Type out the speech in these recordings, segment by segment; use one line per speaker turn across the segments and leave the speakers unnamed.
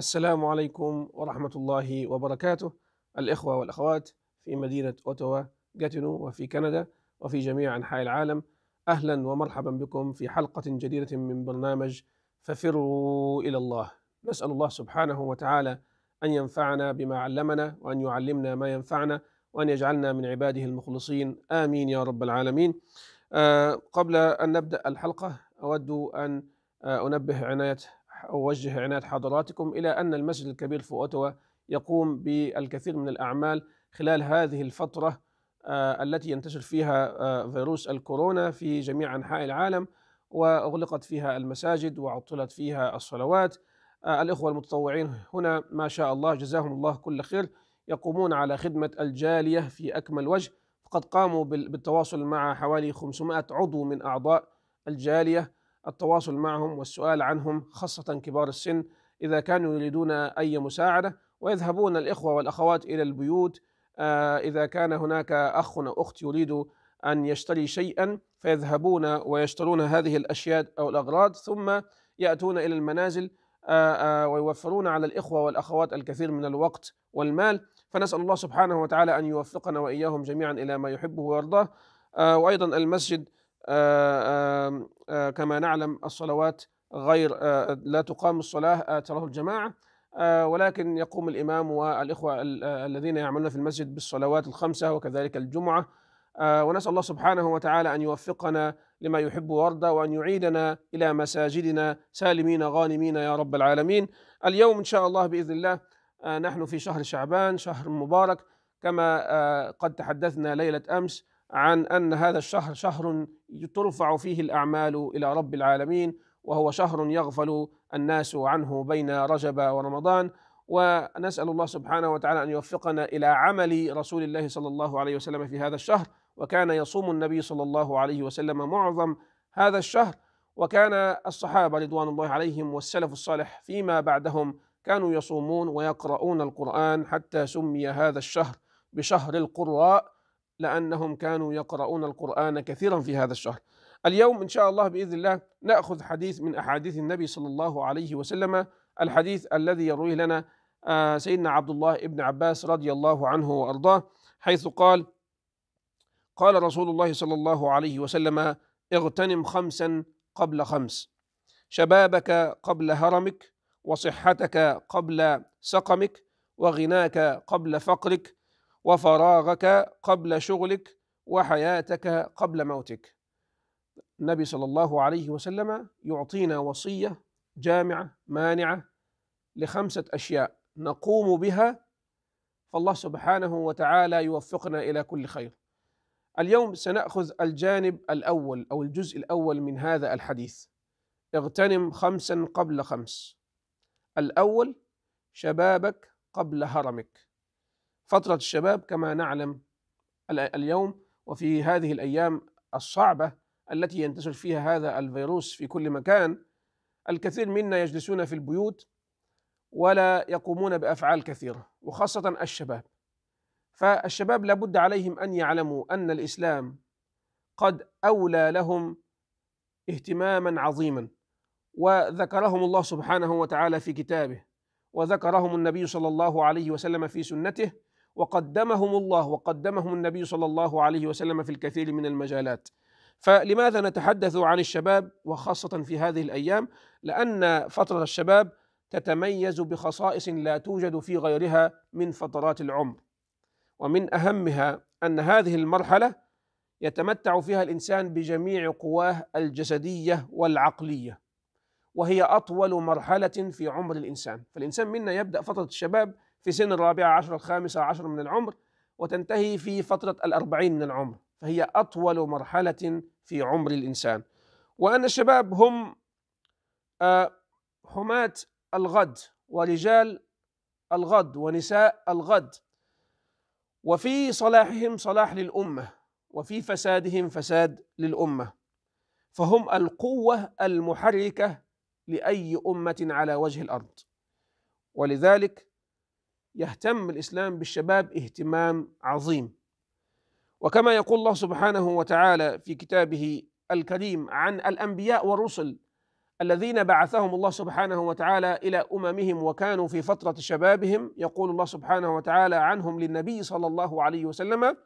السلام عليكم ورحمة الله وبركاته الإخوة والأخوات في مدينة أوتوا جاتينو وفي كندا وفي جميع أنحاء العالم أهلا ومرحبا بكم في حلقة جديدة من برنامج ففروا إلى الله نسأل الله سبحانه وتعالى أن ينفعنا بما علمنا وأن يعلمنا ما ينفعنا وأن يجعلنا من عباده المخلصين آمين يا رب العالمين آه، قبل أن نبدأ الحلقة أود أن آه، أنبه عناية أوجه عناية حضراتكم إلى أن المسجد الكبير في أوتوا يقوم بالكثير من الأعمال خلال هذه الفترة آه، التي ينتشر فيها آه، فيروس الكورونا في جميع أنحاء العالم وأغلقت فيها المساجد وعطلت فيها الصلوات آه، الإخوة المتطوعين هنا ما شاء الله جزاهم الله كل خير يقومون على خدمة الجالية في أكمل وجه فقد قاموا بالتواصل مع حوالي 500 عضو من أعضاء الجالية التواصل معهم والسؤال عنهم خاصة كبار السن إذا كانوا يريدون أي مساعدة ويذهبون الإخوة والأخوات إلى البيوت آه، إذا كان هناك أخ أو أخت يريد أن يشتري شيئا فيذهبون ويشترون هذه الأشياء أو الأغراض ثم يأتون إلى المنازل آه، آه، ويوفرون على الإخوة والأخوات الكثير من الوقت والمال فنسأل الله سبحانه وتعالى أن يوفقنا وإياهم جميعا إلى ما يحبه ويرضاه وأيضا المسجد آه، آه، آه، كما نعلم الصلوات غير لا تقام الصلاة تراه الجماعة ولكن يقوم الإمام والإخوة الذين يعملون في المسجد بالصلوات الخمسة وكذلك الجمعة ونسأل الله سبحانه وتعالى أن يوفقنا لما يحب ويرضى وأن يعيدنا إلى مساجدنا سالمين غانمين يا رب العالمين اليوم إن شاء الله بإذن الله نحن في شهر شعبان شهر مبارك كما قد تحدثنا ليلة أمس عن أن هذا الشهر شهر ترفع فيه الأعمال إلى رب العالمين وهو شهر يغفل الناس عنه بين رجب ورمضان ونسأل الله سبحانه وتعالى أن يوفقنا إلى عمل رسول الله صلى الله عليه وسلم في هذا الشهر وكان يصوم النبي صلى الله عليه وسلم معظم هذا الشهر وكان الصحابة رضوان الله عليهم والسلف الصالح فيما بعدهم كانوا يصومون ويقرؤون القرآن حتى سمي هذا الشهر بشهر القراء لأنهم كانوا يقرؤون القرآن كثيرا في هذا الشهر اليوم إن شاء الله بإذن الله نأخذ حديث من أحاديث النبي صلى الله عليه وسلم الحديث الذي يرويه لنا آه، سيدنا عبد الله ابن عباس رضي الله عنه وأرضاه حيث قال قال رسول الله صلى الله عليه وسلم اغتنم خمسا قبل خمس شبابك قبل هرمك وصحتك قبل سقمك وغناك قبل فقرك وفراغك قبل شغلك وحياتك قبل موتك النبي صلى الله عليه وسلم يعطينا وصيه جامعه مانعه لخمسه اشياء نقوم بها فالله سبحانه وتعالى يوفقنا الى كل خير. اليوم سناخذ الجانب الاول او الجزء الاول من هذا الحديث. اغتنم خمسا قبل خمس. الاول شبابك قبل هرمك. فترة الشباب كما نعلم اليوم وفي هذه الأيام الصعبة التي ينتشر فيها هذا الفيروس في كل مكان الكثير منا يجلسون في البيوت ولا يقومون بأفعال كثيرة وخاصة الشباب فالشباب لابد عليهم أن يعلموا أن الإسلام قد أولى لهم اهتماما عظيما وذكرهم الله سبحانه وتعالى في كتابه وذكرهم النبي صلى الله عليه وسلم في سنته وقدمهم الله وقدمهم النبي صلى الله عليه وسلم في الكثير من المجالات فلماذا نتحدث عن الشباب وخاصة في هذه الأيام لأن فترة الشباب تتميز بخصائص لا توجد في غيرها من فترات العمر ومن أهمها أن هذه المرحلة يتمتع فيها الإنسان بجميع قواه الجسدية والعقلية وهي أطول مرحلة في عمر الإنسان فالإنسان منا يبدأ فترة الشباب في سن الرابعة عشر الخامسة عشر من العمر وتنتهي في فترة الأربعين من العمر فهي أطول مرحلة في عمر الإنسان وأن الشباب هم آه، حماة الغد ورجال الغد ونساء الغد وفي صلاحهم صلاح للأمة وفي فسادهم فساد للأمة فهم القوة المحركة لأي أمة على وجه الأرض ولذلك يهتم الإسلام بالشباب اهتمام عظيم وكما يقول الله سبحانه وتعالى في كتابه الكريم عن الأنبياء والرسل الذين بعثهم الله سبحانه وتعالى إلى أممهم وكانوا في فترة شبابهم يقول الله سبحانه وتعالى عنهم للنبي صلى الله عليه وسلم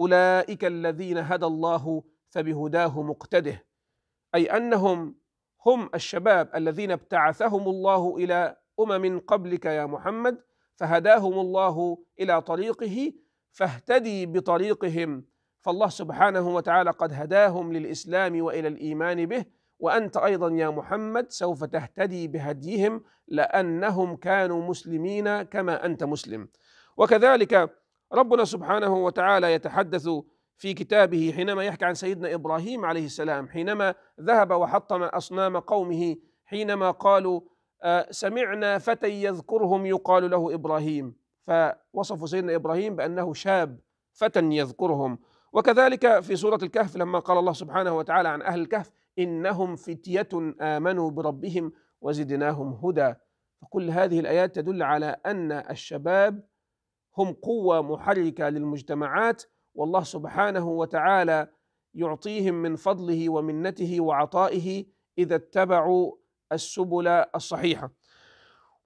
أولئك الذين هدى الله فبهداه مقتده أي أنهم هم الشباب الذين ابتعثهم الله إلى أمم قبلك يا محمد فهداهم الله الى طريقه فاهتدي بطريقهم فالله سبحانه وتعالى قد هداهم للاسلام والى الايمان به وانت ايضا يا محمد سوف تهتدي بهديهم لانهم كانوا مسلمين كما انت مسلم وكذلك ربنا سبحانه وتعالى يتحدث في كتابه حينما يحكي عن سيدنا ابراهيم عليه السلام حينما ذهب وحطم اصنام قومه حينما قالوا آه، سمعنا فتى يذكرهم يقال له إبراهيم فوصفوا سيدنا إبراهيم بأنه شاب فتى يذكرهم وكذلك في سورة الكهف لما قال الله سبحانه وتعالى عن أهل الكهف إنهم فتية آمنوا بربهم وزدناهم هدى فكل هذه الآيات تدل على أن الشباب هم قوة محركة للمجتمعات والله سبحانه وتعالى يعطيهم من فضله ومنته وعطائه إذا اتبعوا السبل الصحيحه.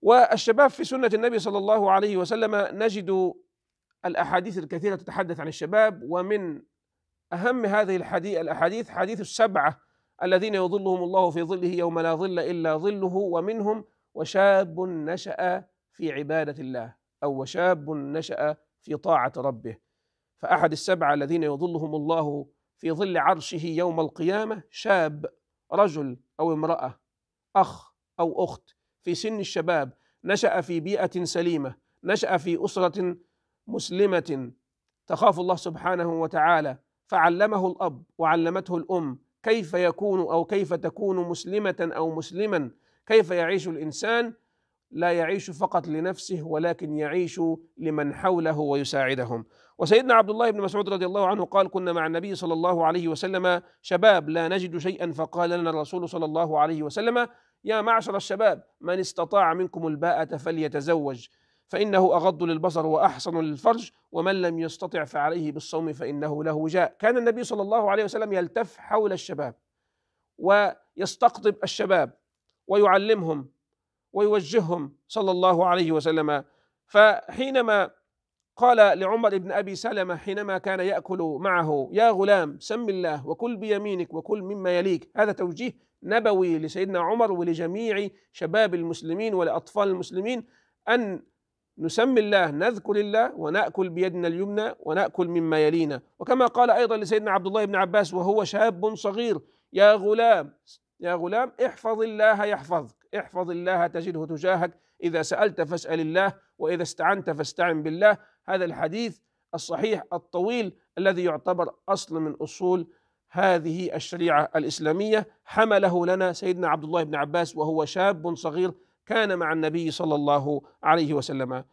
والشباب في سنه النبي صلى الله عليه وسلم نجد الاحاديث الكثيره تتحدث عن الشباب ومن اهم هذه الحديث الاحاديث حديث السبعه الذين يظلهم الله في ظله يوم لا ظل الا ظله ومنهم وشاب نشا في عباده الله او وشاب نشا في طاعه ربه فاحد السبعه الذين يظلهم الله في ظل عرشه يوم القيامه شاب رجل او امراه اخ او اخت في سن الشباب نشا في بيئه سليمه نشا في اسره مسلمه تخاف الله سبحانه وتعالى فعلمه الاب وعلمته الام كيف يكون او كيف تكون مسلمه او مسلما كيف يعيش الانسان لا يعيش فقط لنفسه ولكن يعيش لمن حوله ويساعدهم وسيدنا عبد الله بن مسعود رضي الله عنه قال كنا مع النبي صلى الله عليه وسلم شباب لا نجد شيئا فقال لنا الرسول صلى الله عليه وسلم يا معشر الشباب من استطاع منكم الباءة فليتزوج فإنه أغض للبصر وأحسن للفرج ومن لم يستطع فعليه بالصوم فإنه له وجاء كان النبي صلى الله عليه وسلم يلتف حول الشباب ويستقطب الشباب ويعلمهم ويوجههم صلى الله عليه وسلم فحينما قال لعمر بن أبي سلمة حينما كان يأكل معه يا غلام سم الله وكل بيمينك وكل مما يليك هذا توجيه نبوي لسيدنا عمر ولجميع شباب المسلمين ولأطفال المسلمين أن نسمي الله نذكر الله ونأكل بيدنا اليمنى ونأكل مما يلينا وكما قال أيضا لسيدنا عبد الله بن عباس وهو شاب صغير يا غلام يا غلام احفظ الله يحفظك احفظ الله تجده تجاهك إذا سألت فاسأل الله وإذا استعنت فاستعن بالله هذا الحديث الصحيح الطويل الذي يعتبر أصل من أصول هذه الشريعة الإسلامية حمله لنا سيدنا عبد الله بن عباس وهو شاب صغير كان مع النبي صلى الله عليه وسلم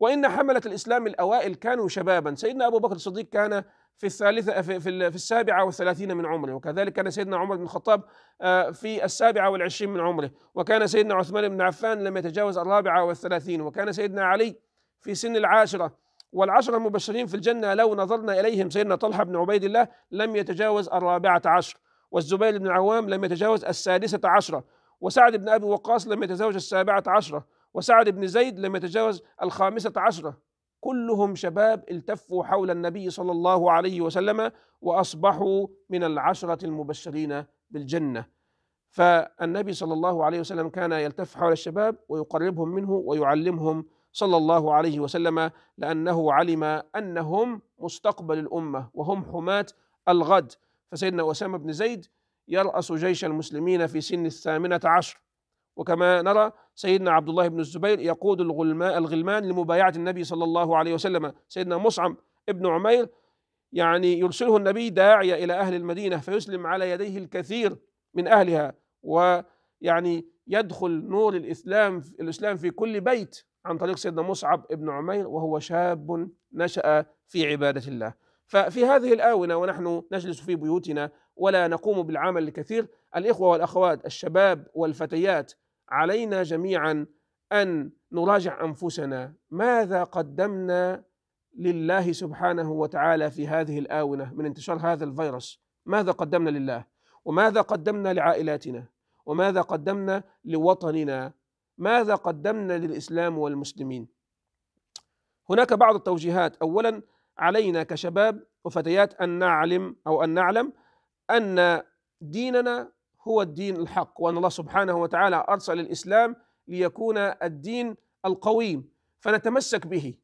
وإن حملة الإسلام الأوائل كانوا شبابا سيدنا أبو بكر الصديق كان في الثالثة في, في, السابعة والثلاثين من عمره وكذلك كان سيدنا عمر بن الخطاب آه، في السابعة والعشرين من عمره وكان سيدنا عثمان بن عفان لم يتجاوز الرابعة والثلاثين وكان سيدنا علي في سن العاشرة والعشرة المبشرين في الجنة لو نظرنا إليهم سيدنا طلحة بن عبيد الله لم يتجاوز الرابعة عشر والزبير بن العوام لم يتجاوز السادسة عشرة وسعد بن أبي وقاص لم يتجاوز السابعة عشرة وسعد بن زيد لم يتجاوز الخامسة عشرة كلهم شباب التفوا حول النبي صلى الله عليه وسلم وأصبحوا من العشرة المبشرين بالجنة فالنبي صلى الله عليه وسلم كان يلتف حول الشباب ويقربهم منه ويعلمهم صلى الله عليه وسلم لأنه علم أنهم مستقبل الأمة وهم حماة الغد فسيدنا أسامة بن زيد يرأس جيش المسلمين في سن الثامنة عشر وكما نرى سيدنا عبد الله بن الزبير يقود الغلمان لمبايعة النبي صلى الله عليه وسلم سيدنا مصعب بن عمير يعني يرسله النبي داعية إلى أهل المدينة فيسلم على يديه الكثير من أهلها ويعني يدخل نور الإسلام الإسلام في كل بيت عن طريق سيدنا مصعب ابن عمير وهو شاب نشأ في عبادة الله ففي هذه الآونة ونحن نجلس في بيوتنا ولا نقوم بالعمل الكثير الإخوة والأخوات الشباب والفتيات علينا جميعا أن نراجع أنفسنا ماذا قدمنا لله سبحانه وتعالى في هذه الآونة من انتشار هذا الفيروس ماذا قدمنا لله وماذا قدمنا لعائلاتنا وماذا قدمنا لوطننا ماذا قدمنا للإسلام والمسلمين هناك بعض التوجيهات أولا علينا كشباب وفتيات أن نعلم أو أن نعلم أن ديننا هو الدين الحق وأن الله سبحانه وتعالى أرسل الإسلام ليكون الدين القويم فنتمسك به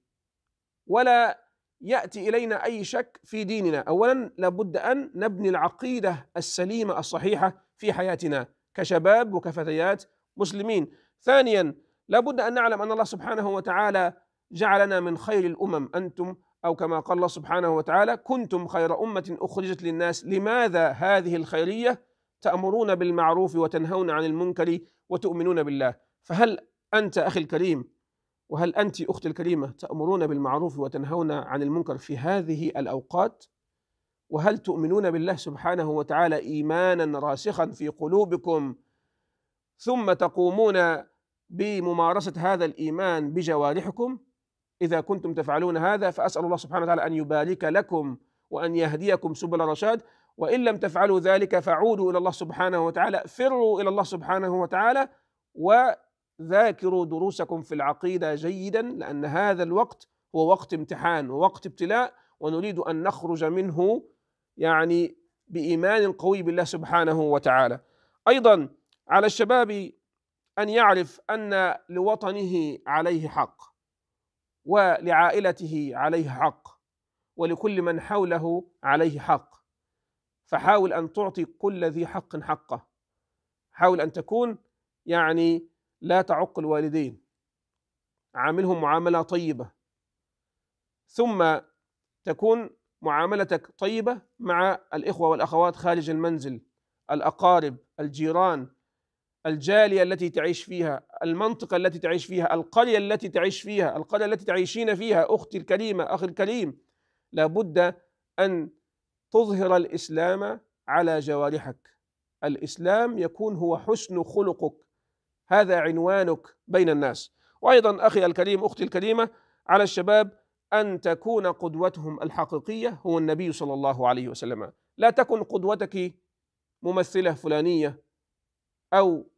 ولا ياتي الينا اي شك في ديننا، اولا لابد ان نبني العقيده السليمه الصحيحه في حياتنا كشباب وكفتيات مسلمين، ثانيا لا بد أن نعلم أن الله سبحانه وتعالى جعلنا من خير الأمم أنتم أو كما قال الله سبحانه وتعالى كنتم خير أمة أخرجت للناس لماذا هذه الخيرية تأمرون بالمعروف وتنهون عن المنكر وتؤمنون بالله فهل أنت أخي الكريم وهل أنت أختي الكريمة تأمرون بالمعروف وتنهون عن المنكر في هذه الأوقات؟ وهل تؤمنون بالله سبحانه وتعالى إيمانا راسخا في قلوبكم؟ ثم تقومون بممارسة هذا الإيمان بجوارحكم إذا كنتم تفعلون هذا فأسأل الله سبحانه وتعالى أن يبارك لكم وأن يهديكم سبل الرشاد وإن لم تفعلوا ذلك فعودوا إلى الله سبحانه وتعالى فروا إلى الله سبحانه وتعالى وذاكروا دروسكم في العقيدة جيدا لأن هذا الوقت هو وقت امتحان ووقت ابتلاء ونريد أن نخرج منه يعني بإيمان قوي بالله سبحانه وتعالى أيضا على الشباب أن يعرف أن لوطنه عليه حق ولعائلته عليه حق ولكل من حوله عليه حق فحاول أن تعطي كل ذي حق حقه حاول أن تكون يعني لا تعق الوالدين عاملهم معاملة طيبة ثم تكون معاملتك طيبة مع الإخوة والأخوات خارج المنزل الأقارب الجيران الجالية التي تعيش فيها المنطقة التي تعيش فيها القرية التي تعيش فيها القرية التي تعيشين فيها أختي الكريمة أخي الكريم لابد أن تظهر الإسلام على جوارحك الإسلام يكون هو حسن خلقك هذا عنوانك بين الناس وأيضا أخي الكريم أختي الكريمة على الشباب أن تكون قدوتهم الحقيقية هو النبي صلى الله عليه وسلم لا تكن قدوتك ممثلة فلانية أو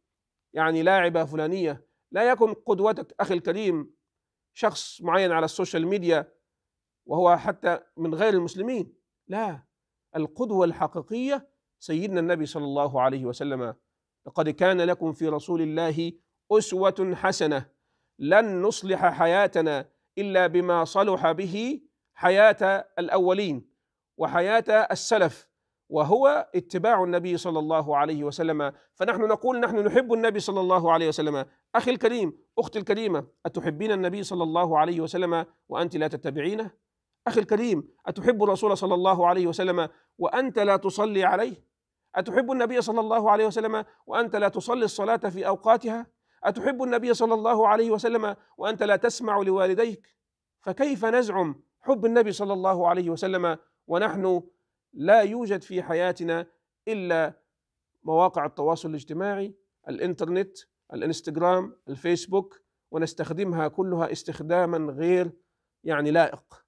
يعني لاعبة فلانية لا يكن قدوتك أخي الكريم شخص معين على السوشيال ميديا وهو حتى من غير المسلمين لا القدوة الحقيقية سيدنا النبي صلى الله عليه وسلم لقد كان لكم في رسول الله أسوة حسنة لن نصلح حياتنا إلا بما صلح به حياة الأولين وحياة السلف وهو اتباع النبي صلى الله عليه وسلم فنحن نقول نحن نحب النبي صلى الله عليه وسلم أخي الكريم أختي الكريمة أتحبين النبي صلى الله عليه وسلم وأنت لا تتبعينه أخي الكريم أتحب الرسول صلى الله عليه وسلم وأنت لا تصلي عليه أتحب النبي صلى الله عليه وسلم وأنت لا تصلي الصلاة في أوقاتها أتحب النبي صلى الله عليه وسلم وأنت لا تسمع لوالديك فكيف نزعم حب النبي صلى الله عليه وسلم ونحن لا يوجد في حياتنا إلا مواقع التواصل الاجتماعي الإنترنت الإنستغرام الفيسبوك ونستخدمها كلها استخداما غير يعني لائق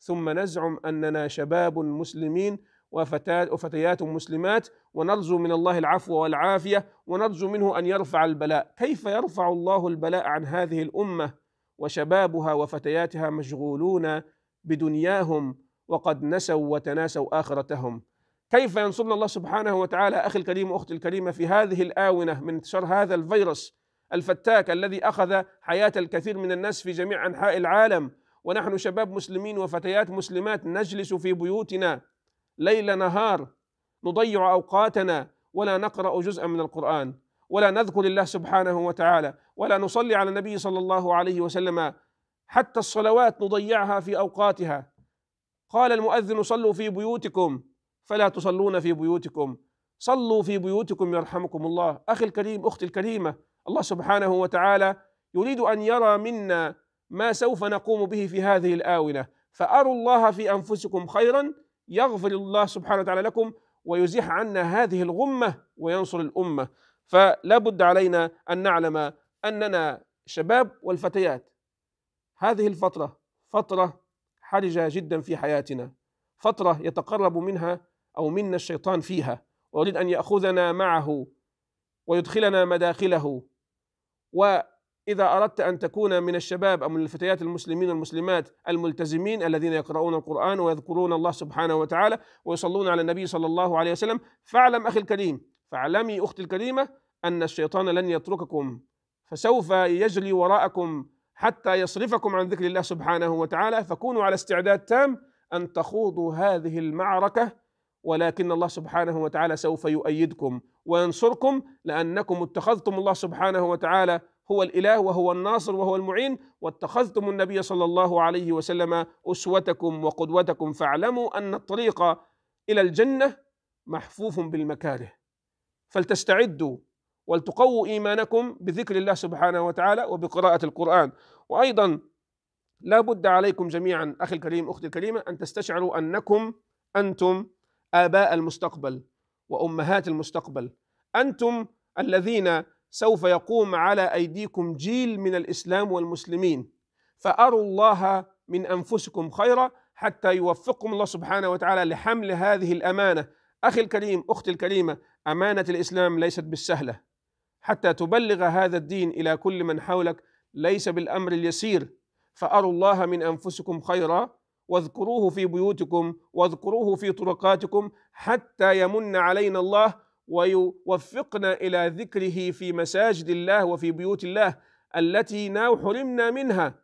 ثم نزعم أننا شباب مسلمين وفتاة وفتيات مسلمات ونرجو من الله العفو والعافية ونرجو منه أن يرفع البلاء كيف يرفع الله البلاء عن هذه الأمة وشبابها وفتياتها مشغولون بدنياهم وقد نسوا وتناسوا آخرتهم كيف ينصرنا الله سبحانه وتعالى أخي الكريم وأختي الكريمة في هذه الآونة من انتشار هذا الفيروس الفتاك الذي أخذ حياة الكثير من الناس في جميع أنحاء العالم ونحن شباب مسلمين وفتيات مسلمات نجلس في بيوتنا ليل نهار نضيع أوقاتنا ولا نقرأ جزءا من القرآن ولا نذكر الله سبحانه وتعالى ولا نصلي على النبي صلى الله عليه وسلم حتى الصلوات نضيعها في أوقاتها قال المؤذن صلوا في بيوتكم فلا تصلون في بيوتكم صلوا في بيوتكم يرحمكم الله أخي الكريم أختي الكريمة الله سبحانه وتعالى يريد أن يرى منا ما سوف نقوم به في هذه الآونة فأروا الله في أنفسكم خيرا يغفر الله سبحانه وتعالى لكم ويزيح عنا هذه الغمة وينصر الأمة فلا بد علينا أن نعلم أننا شباب والفتيات هذه الفترة فترة حرجة جدا في حياتنا فترة يتقرب منها أو منا الشيطان فيها ويريد أن يأخذنا معه ويدخلنا مداخله وإذا أردت أن تكون من الشباب أو من الفتيات المسلمين والمسلمات الملتزمين الذين يقرؤون القرآن ويذكرون الله سبحانه وتعالى ويصلون على النبي صلى الله عليه وسلم فاعلم أخي الكريم فاعلمي أختي الكريمة أن الشيطان لن يترككم فسوف يجري وراءكم حتى يصرفكم عن ذكر الله سبحانه وتعالى فكونوا على استعداد تام ان تخوضوا هذه المعركه ولكن الله سبحانه وتعالى سوف يؤيدكم وينصركم لانكم اتخذتم الله سبحانه وتعالى هو الاله وهو الناصر وهو المعين واتخذتم النبي صلى الله عليه وسلم اسوتكم وقدوتكم فاعلموا ان الطريق الى الجنه محفوف بالمكاره فلتستعدوا ولتقووا إيمانكم بذكر الله سبحانه وتعالى وبقراءة القرآن وأيضا لا بد عليكم جميعا أخي الكريم أختي الكريمة أن تستشعروا أنكم أنتم آباء المستقبل وأمهات المستقبل أنتم الذين سوف يقوم على أيديكم جيل من الإسلام والمسلمين فأروا الله من أنفسكم خيرا حتى يوفقكم الله سبحانه وتعالى لحمل هذه الأمانة أخي الكريم أختي الكريمة أمانة الإسلام ليست بالسهلة حتى تبلغ هذا الدين الى كل من حولك ليس بالامر اليسير فاروا الله من انفسكم خيرا واذكروه في بيوتكم واذكروه في طرقاتكم حتى يمن علينا الله ويوفقنا الى ذكره في مساجد الله وفي بيوت الله التي ناو حرمنا منها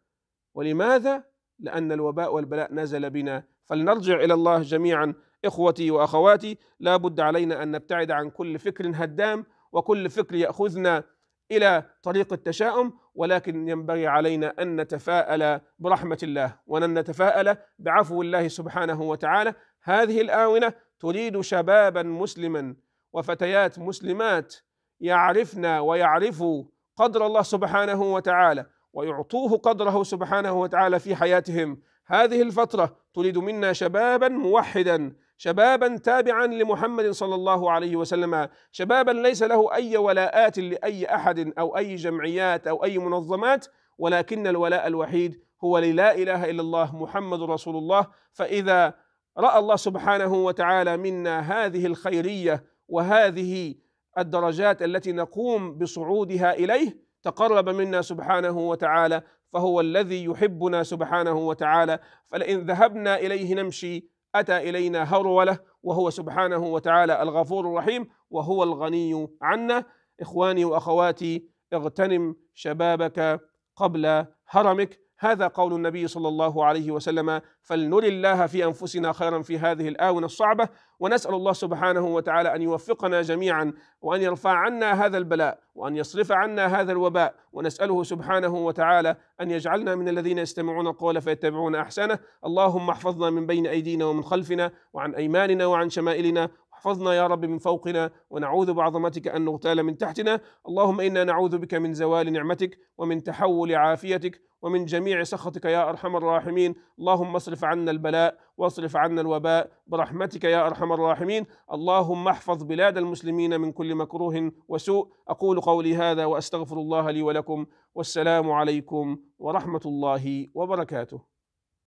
ولماذا؟ لان الوباء والبلاء نزل بنا فلنرجع الى الله جميعا اخوتي واخواتي لا بد علينا ان نبتعد عن كل فكر هدام وكل فكر ياخذنا الى طريق التشاؤم ولكن ينبغي علينا ان نتفاءل برحمه الله وان نتفاءل بعفو الله سبحانه وتعالى هذه الاونه تريد شبابا مسلما وفتيات مسلمات يعرفن ويعرفوا قدر الله سبحانه وتعالى ويعطوه قدره سبحانه وتعالى في حياتهم هذه الفتره تريد منا شبابا موحدا شبابا تابعا لمحمد صلى الله عليه وسلم شبابا ليس له أي ولاءات لأي أحد أو أي جمعيات أو أي منظمات ولكن الولاء الوحيد هو للا إله إلا الله محمد رسول الله فإذا رأى الله سبحانه وتعالى منا هذه الخيرية وهذه الدرجات التي نقوم بصعودها إليه تقرب منا سبحانه وتعالى فهو الذي يحبنا سبحانه وتعالى فلئن ذهبنا إليه نمشي أتى إلينا هرولة وهو سبحانه وتعالى الغفور الرحيم وهو الغني عنا إخواني وأخواتي اغتنم شبابك قبل هرمك هذا قول النبي صلى الله عليه وسلم فلنر الله في انفسنا خيرا في هذه الاونه الصعبه ونسال الله سبحانه وتعالى ان يوفقنا جميعا وان يرفع عنا هذا البلاء وان يصرف عنا هذا الوباء ونساله سبحانه وتعالى ان يجعلنا من الذين يستمعون القول فيتبعون احسنه اللهم احفظنا من بين ايدينا ومن خلفنا وعن ايماننا وعن شمائلنا احفظنا يا رب من فوقنا ونعوذ بعظمتك أن نغتال من تحتنا اللهم إنا نعوذ بك من زوال نعمتك ومن تحول عافيتك ومن جميع سخطك يا أرحم الراحمين اللهم اصرف عنا البلاء واصرف عنا الوباء برحمتك يا أرحم الراحمين اللهم احفظ بلاد المسلمين من كل مكروه وسوء أقول قولي هذا وأستغفر الله لي ولكم والسلام عليكم ورحمة الله وبركاته